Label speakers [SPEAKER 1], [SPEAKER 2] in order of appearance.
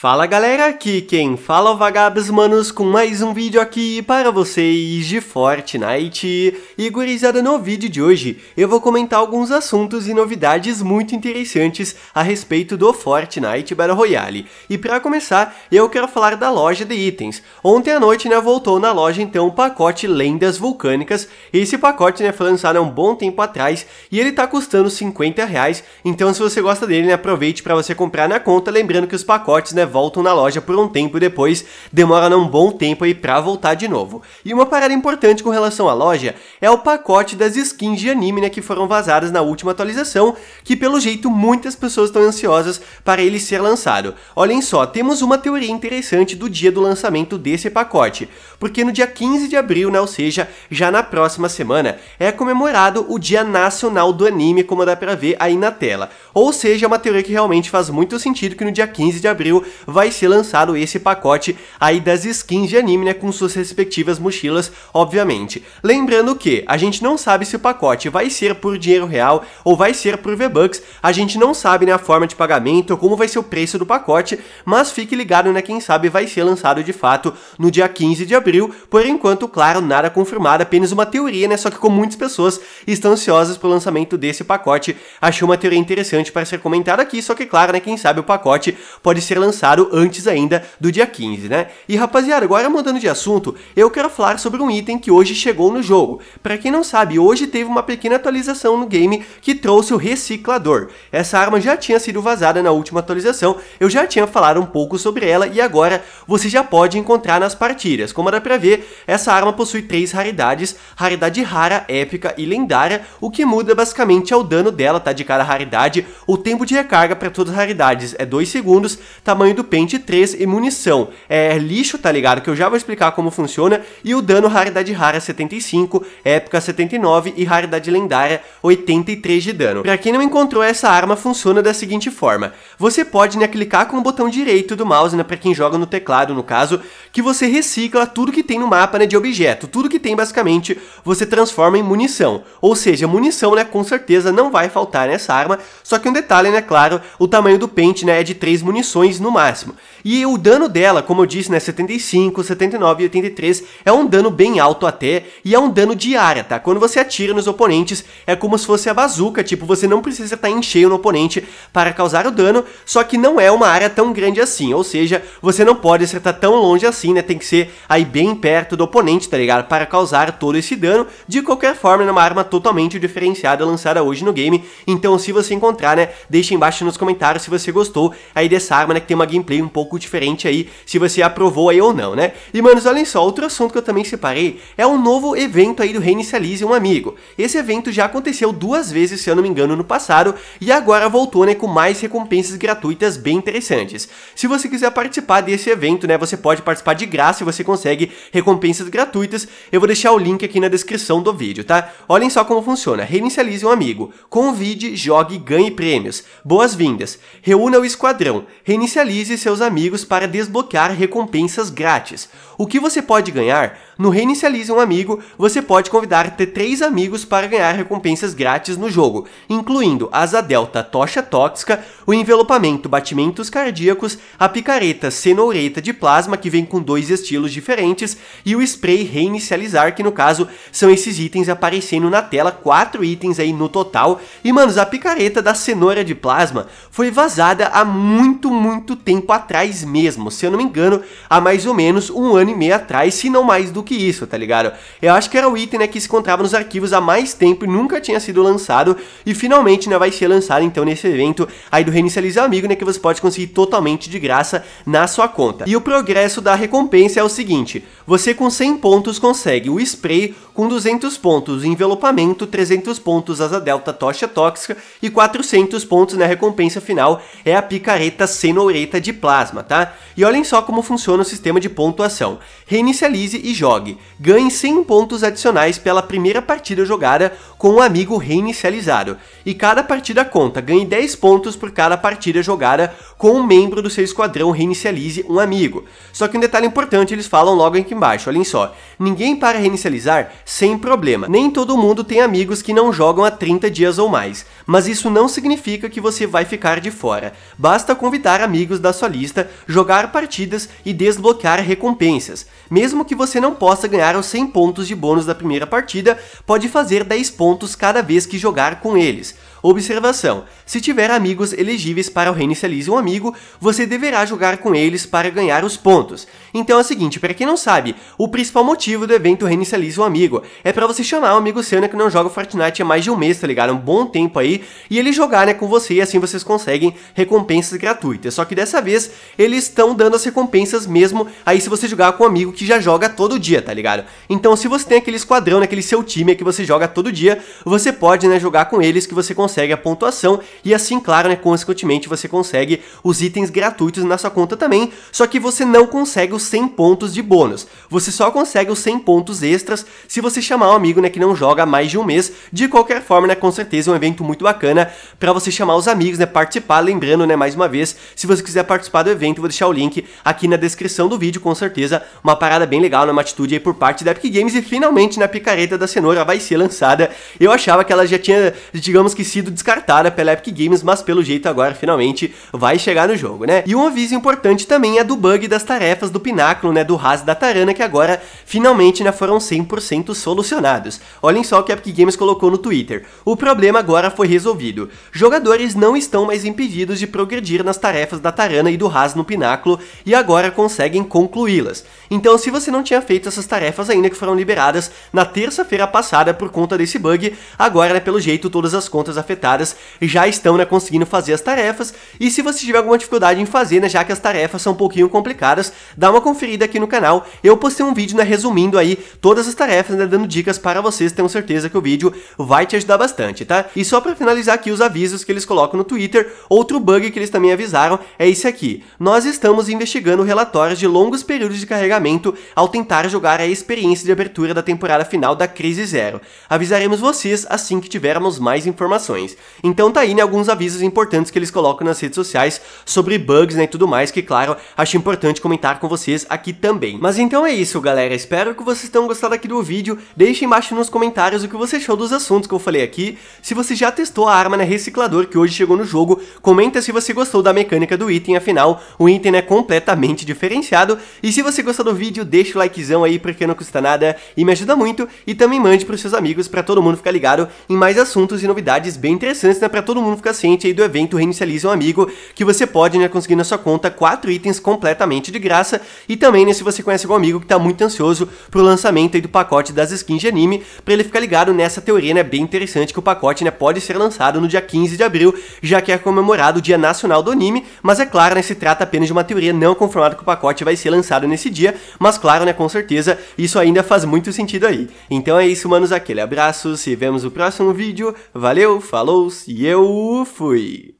[SPEAKER 1] Fala galera, aqui quem fala é o Vagabos Manos com mais um vídeo aqui para vocês de Fortnite. E gurizada, no vídeo de hoje eu vou comentar alguns assuntos e novidades muito interessantes a respeito do Fortnite Battle Royale. E para começar, eu quero falar da loja de itens. Ontem à noite, né, voltou na loja então o pacote Lendas Vulcânicas. Esse pacote, né, foi lançado há um bom tempo atrás e ele tá custando 50 reais. Então se você gosta dele, né, aproveite para você comprar na conta, lembrando que os pacotes, né, voltam na loja por um tempo e depois demora um bom tempo aí pra voltar de novo. E uma parada importante com relação à loja é o pacote das skins de anime né, que foram vazadas na última atualização, que pelo jeito muitas pessoas estão ansiosas para ele ser lançado. Olhem só, temos uma teoria interessante do dia do lançamento desse pacote, porque no dia 15 de abril, né, ou seja, já na próxima semana, é comemorado o Dia Nacional do Anime, como dá pra ver aí na tela. Ou seja, é uma teoria que realmente faz muito sentido que no dia 15 de abril vai ser lançado esse pacote aí das skins de anime, né, com suas respectivas mochilas, obviamente. Lembrando que a gente não sabe se o pacote vai ser por dinheiro real ou vai ser por V-Bucks, a gente não sabe né, a forma de pagamento, como vai ser o preço do pacote, mas fique ligado, né, quem sabe vai ser lançado de fato no dia 15 de abril, por enquanto, claro, nada confirmado, apenas uma teoria, né, só que como muitas pessoas estão ansiosas pelo lançamento desse pacote, achei uma teoria interessante para ser comentada aqui, só que claro, né, quem sabe o pacote pode ser lançado antes ainda do dia 15, né? E rapaziada, agora mudando de assunto, eu quero falar sobre um item que hoje chegou no jogo. Para quem não sabe, hoje teve uma pequena atualização no game que trouxe o reciclador. Essa arma já tinha sido vazada na última atualização, eu já tinha falado um pouco sobre ela e agora você já pode encontrar nas partidas. Como dá pra ver, essa arma possui três raridades, raridade rara, épica e lendária, o que muda basicamente é o dano dela, tá? De cada raridade, o tempo de recarga para todas as raridades é 2 segundos, tamanho do do Paint 3 e munição. É lixo, tá ligado? Que eu já vou explicar como funciona. E o dano raridade rara 75, época 79 e raridade lendária 83 de dano. Pra quem não encontrou, essa arma funciona da seguinte forma. Você pode né, clicar com o botão direito do mouse, né, pra quem joga no teclado no caso, que você recicla tudo que tem no mapa né, de objeto. Tudo que tem basicamente você transforma em munição. Ou seja, munição né, com certeza não vai faltar nessa arma. Só que um detalhe, né, claro, o tamanho do pente né, é de 3 munições no mapa máximo. E o dano dela, como eu disse, né, 75, 79 e 83, é um dano bem alto até, e é um dano de área, tá? Quando você atira nos oponentes, é como se fosse a bazuca, tipo, você não precisa estar tá em cheio no oponente para causar o dano, só que não é uma área tão grande assim, ou seja, você não pode acertar tão longe assim, né, tem que ser aí bem perto do oponente, tá ligado? Para causar todo esse dano, de qualquer forma, é uma arma totalmente diferenciada lançada hoje no game, então se você encontrar, né, deixa embaixo nos comentários se você gostou aí dessa arma, né, que tem uma gameplay um pouco diferente aí, se você aprovou aí ou não, né? E manos, olhem só, outro assunto que eu também separei é um novo evento aí do Reinicialize um Amigo. Esse evento já aconteceu duas vezes, se eu não me engano, no passado, e agora voltou, né, com mais recompensas gratuitas bem interessantes. Se você quiser participar desse evento, né, você pode participar de graça e você consegue recompensas gratuitas. Eu vou deixar o link aqui na descrição do vídeo, tá? Olhem só como funciona. Reinicialize é um amigo, convide, jogue e ganhe prêmios. Boas-vindas. Reúna o esquadrão, reinicialize e seus amigos para desbloquear recompensas grátis. O que você pode ganhar? No Reinicialize um Amigo, você pode convidar até 3 amigos para ganhar recompensas grátis no jogo, incluindo Asa Delta Tocha Tóxica, o envelopamento Batimentos Cardíacos, a picareta Cenoureta de Plasma, que vem com dois estilos diferentes, e o Spray Reinicializar, que no caso são esses itens aparecendo na tela, 4 itens aí no total. E manos, a picareta da Cenoura de Plasma foi vazada há muito, muito tempo atrás mesmo, se eu não me engano, há mais ou menos um ano ano e atrás, se não mais do que isso, tá ligado? Eu acho que era o item né, que se encontrava nos arquivos há mais tempo e nunca tinha sido lançado, e finalmente né, vai ser lançado então nesse evento aí do Reinicialize Amigo, né, que você pode conseguir totalmente de graça na sua conta. E o progresso da recompensa é o seguinte, você com 100 pontos consegue o spray com 200 pontos, envelopamento 300 pontos, asa delta, tocha tóxica e 400 pontos na né, recompensa final é a picareta cenoureta de plasma, tá? E olhem só como funciona o sistema de pontuação reinicialize e jogue. Ganhe 100 pontos adicionais pela primeira partida jogada com um amigo reinicializado. E cada partida conta, ganhe 10 pontos por cada partida jogada com um membro do seu esquadrão reinicialize um amigo. Só que um detalhe importante eles falam logo aqui embaixo, olhem só. Ninguém para reinicializar sem problema. Nem todo mundo tem amigos que não jogam há 30 dias ou mais, mas isso não significa que você vai ficar de fora. Basta convidar amigos da sua lista, jogar partidas e desbloquear recompensas Mises Mesmo que você não possa ganhar os 100 pontos de bônus da primeira partida, pode fazer 10 pontos cada vez que jogar com eles. Observação: se tiver amigos elegíveis para o Reinicialize um Amigo, você deverá jogar com eles para ganhar os pontos. Então é o seguinte, para quem não sabe, o principal motivo do evento Reinicialize um Amigo é para você chamar um amigo seu né, que não joga Fortnite há mais de um mês, tá ligado? Um bom tempo aí, e ele jogar né, com você e assim vocês conseguem recompensas gratuitas. Só que dessa vez eles estão dando as recompensas mesmo aí se você jogar com um amigo que que já joga todo dia, tá ligado? Então se você tem aquele esquadrão, aquele seu time que você joga todo dia, você pode, né, jogar com eles que você consegue a pontuação e assim, claro, né, consequentemente você consegue os itens gratuitos na sua conta também, só que você não consegue os 100 pontos de bônus. Você só consegue os 100 pontos extras se você chamar um amigo, né, que não joga há mais de um mês. De qualquer forma, né, com certeza é um evento muito bacana para você chamar os amigos, né, participar, lembrando, né, mais uma vez, se você quiser participar do evento, vou deixar o link aqui na descrição do vídeo, com certeza, uma parada parada bem legal, na né? Uma atitude aí por parte da Epic Games e finalmente na picareta da cenoura vai ser lançada. Eu achava que ela já tinha, digamos que, sido descartada pela Epic Games, mas pelo jeito agora finalmente vai chegar no jogo, né? E um aviso importante também é do bug das tarefas do pináculo, né? Do Ras da Tarana, que agora finalmente né, foram 100% solucionados. Olhem só o que a Epic Games colocou no Twitter. O problema agora foi resolvido. Jogadores não estão mais impedidos de progredir nas tarefas da Tarana e do Haas no pináculo e agora conseguem concluí-las. Então se você não tinha feito essas tarefas ainda que foram liberadas na terça-feira passada por conta desse bug, agora, né, pelo jeito, todas as contas afetadas já estão né, conseguindo fazer as tarefas, e se você tiver alguma dificuldade em fazer, né, já que as tarefas são um pouquinho complicadas, dá uma conferida aqui no canal, eu postei um vídeo né, resumindo aí todas as tarefas, né, dando dicas para vocês, tenho certeza que o vídeo vai te ajudar bastante, tá? E só para finalizar aqui os avisos que eles colocam no Twitter, outro bug que eles também avisaram é esse aqui, nós estamos investigando relatórios de longos períodos de carregamento momento ao tentar jogar a experiência de abertura da temporada final da Crise Zero. Avisaremos vocês assim que tivermos mais informações. Então tá aí né, alguns avisos importantes que eles colocam nas redes sociais sobre bugs né, e tudo mais, que claro, acho importante comentar com vocês aqui também. Mas então é isso galera, espero que vocês tenham gostado aqui do vídeo, deixe embaixo nos comentários o que você achou dos assuntos que eu falei aqui, se você já testou a arma na né, reciclador que hoje chegou no jogo, comenta se você gostou da mecânica do item, afinal, o item é completamente diferenciado, e se você gostou do vídeo, vídeo, deixa o likezão aí porque não custa nada e me ajuda muito e também mande para os seus amigos para todo mundo ficar ligado em mais assuntos e novidades bem interessantes, né, para todo mundo ficar ciente aí do evento reinicialize um Amigo, que você pode, né, conseguir na sua conta quatro itens completamente de graça e também, né, se você conhece algum amigo que está muito ansioso pro lançamento aí do pacote das skins de anime, para ele ficar ligado nessa teoria, né, bem interessante que o pacote, né, pode ser lançado no dia 15 de abril, já que é comemorado o Dia Nacional do Anime, mas é claro, né, se trata apenas de uma teoria não confirmada que o pacote vai ser lançado nesse dia, mas claro, né, com certeza, isso ainda faz muito sentido aí. Então é isso, manos, aquele abraço, se vemos no próximo vídeo, valeu, falou e eu fui!